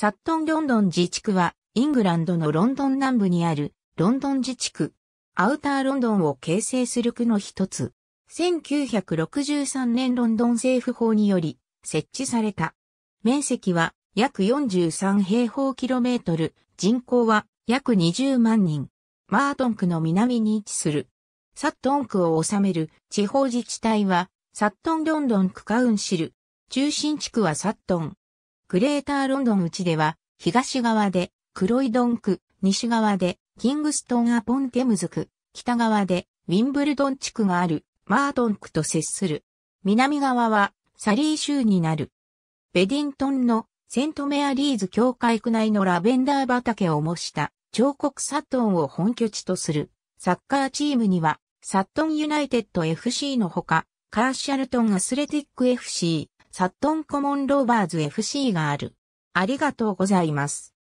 サットンロンドン自治区は、イングランドのロンドン南部にある、ロンドン自治区、アウターロンドンを形成する区の一つ。1963年ロンドン政府法により、設置された。面積は約43平方キロメートル、人口は約20万人。マートン区の南に位置する。サットン区を治める地方自治体は、サットンロンドン区カウンシル。中心地区はサットン、グレーターロンドン内では、東側でクロイドン区、西側でキングストンアポンテムズ区、北側でウィンブルドン地区があるマートン区と接する。南側はサリー州になる。ベディントンのセントメアリーズ教会区内のラベンダー畑を模した彫刻サトンを本拠地とするサッカーチームにはサットンユナイテッド FC のほかカーシャルトンアスレティック FC、サットンコモンローバーズ FC がある。ありがとうございます。